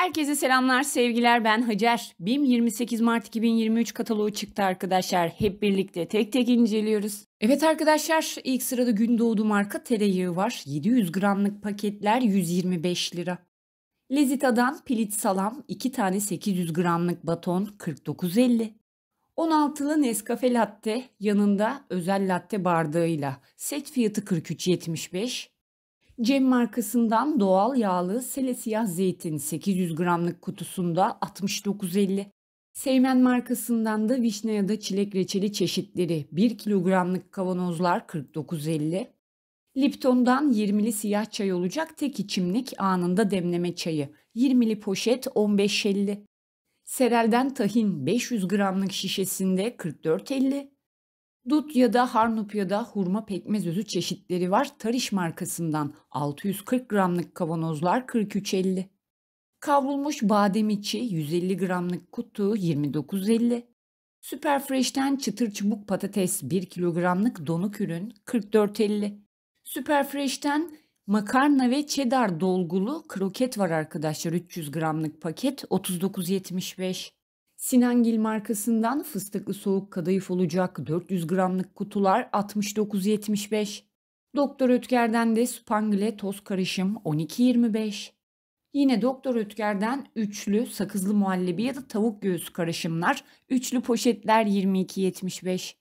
Herkese selamlar, sevgiler. Ben Hacer. BİM 28 Mart 2023 kataloğu çıktı arkadaşlar. Hep birlikte tek tek inceliyoruz. Evet arkadaşlar, ilk sırada Gündoğdu marka tereyağı var. 700 gramlık paketler 125 lira. Lezita'dan pilit salam 2 tane 800 gramlık baton 49.50. 16'lı Nescafe latte yanında özel latte bardağıyla set fiyatı 43.75. Cem markasından doğal yağlı sele siyah zeytin 800 gramlık kutusunda 69.50. Seymen markasından da vişne ya da çilek reçeli çeşitleri 1 kilogramlık kavanozlar 49.50. Lipton'dan 20'li siyah çay olacak tek içimlik anında demleme çayı 20'li poşet 15.50. Serel'den tahin 500 gramlık şişesinde 44.50. Dut ya da harnup ya da hurma pekmez özü çeşitleri var. Tarış markasından 640 gramlık kavanozlar 43.50. Kavrulmuş badem içi 150 gramlık kutu 29.50. Süper Fresh'ten çıtır çubuk patates 1 kilogramlık donuk ürün 44.50. Süper Fresh'ten makarna ve cheddar dolgulu kroket var arkadaşlar 300 gramlık paket 39.75. Sinangil markasından fıstıklı soğuk kadayıf olacak 400 gramlık kutular 69.75. Doktor Ötker'den de spangle toz karışım 12.25. Yine Doktor Ötker'den üçlü sakızlı muhallebi ya da tavuk göğsü karışımlar, üçlü poşetler 22.75.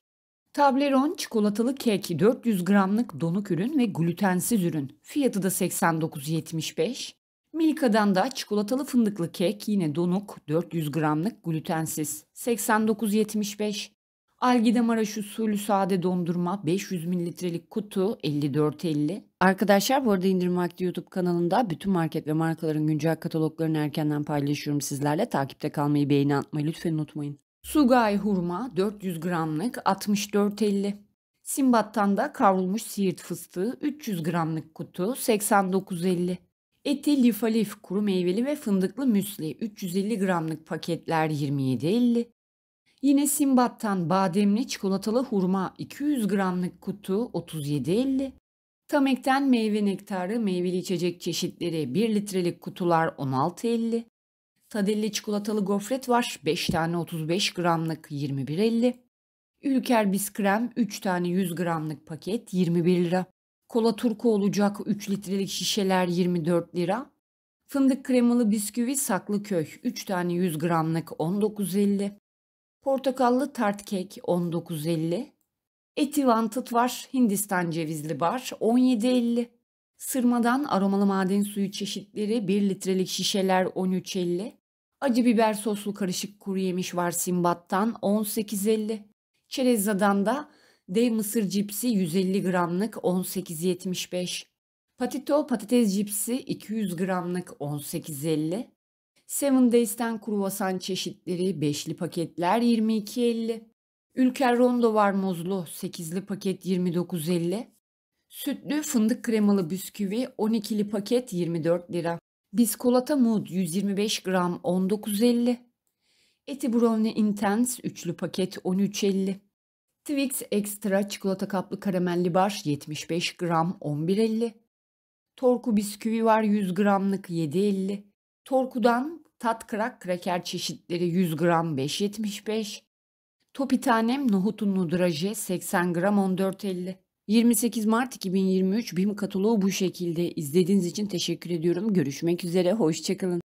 Tableron çikolatalı kek 400 gramlık donuk ürün ve glutensiz ürün. Fiyatı da 89.75. Milka'dan da çikolatalı fındıklı kek yine donuk 400 gramlık glutensiz 89.75. algida Algidamaraş usulü sade dondurma 500 mililitrelik kutu 54.50. Arkadaşlar bu arada indirim vakti YouTube kanalında bütün market ve markaların güncel kataloglarını erkenden paylaşıyorum sizlerle. Takipte kalmayı beğeni atmayı lütfen unutmayın. Sugay hurma 400 gramlık 64.50. Simbat'tan da kavrulmuş siirt fıstığı 300 gramlık kutu 89.50. Eti, lifalif, kuru meyveli ve fındıklı müsli 350 gramlık paketler 27.50. Yine Simbat'tan bademli çikolatalı hurma 200 gramlık kutu 37.50. Tamek'ten meyve nektarı, meyveli içecek çeşitleri 1 litrelik kutular 16.50. Tadelli çikolatalı gofret var 5 tane 35 gramlık 21.50. Ülker biskrem 3 tane 100 gramlık paket 21 lira. Kola turku olacak 3 litrelik şişeler 24 lira. Fındık kremalı bisküvi Saklı Köy 3 tane 100 gramlık 19.50. Portakallı tart kek 19.50. Etivan tıt var Hindistan cevizli bar 17.50. Sırmadan aromalı maden suyu çeşitleri 1 litrelik şişeler 13.50. Acı biber soslu karışık kuru yemiş var Simbat'tan 18.50. Çerezadan da Dev mısır cipsi 150 gramlık 18.75. Patito patates cipsi 200 gramlık 18.50. Seven Days'ten kruvasan çeşitleri 5'li paketler 22.50. Ülker Rondo var muzlu 8'li paket 29.50. Sütlü fındık kremalı bisküvi 12'li paket 24 lira. Biskolata Mood 125 gram 19.50. Eti Brownie Intense 3'lü paket 13.50. Twix Extra çikolata kaplı karamelli bar 75 gram 11.50. Torku bisküvi var 100 gramlık 7.50. Torku'dan tat krak kraker çeşitleri 100 gram 5.75. Topitanem nohutun nudraje 80 gram 14.50. 28 Mart 2023 BİM kataloğu bu şekilde. İzlediğiniz için teşekkür ediyorum. Görüşmek üzere, hoşçakalın.